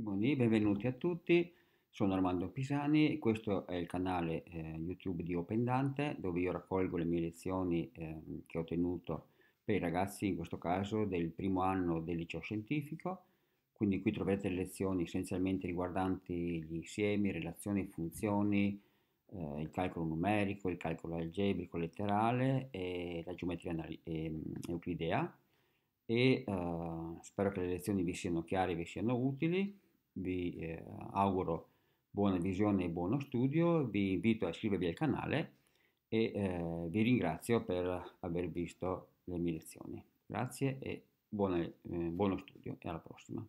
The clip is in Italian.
Buongiorno, benvenuti a tutti, sono Armando Pisani, e questo è il canale eh, YouTube di Open Dante dove io raccolgo le mie lezioni eh, che ho tenuto per i ragazzi, in questo caso del primo anno del liceo scientifico, quindi qui troverete lezioni essenzialmente riguardanti gli insiemi, relazioni, funzioni, eh, il calcolo numerico, il calcolo algebrico letterale e la geometria mm, euclidea e eh, spero che le lezioni vi siano chiare e vi siano utili vi eh, auguro buona visione e buono studio, vi invito a iscrivervi al canale e eh, vi ringrazio per aver visto le mie lezioni. Grazie e buone, eh, buono studio e alla prossima.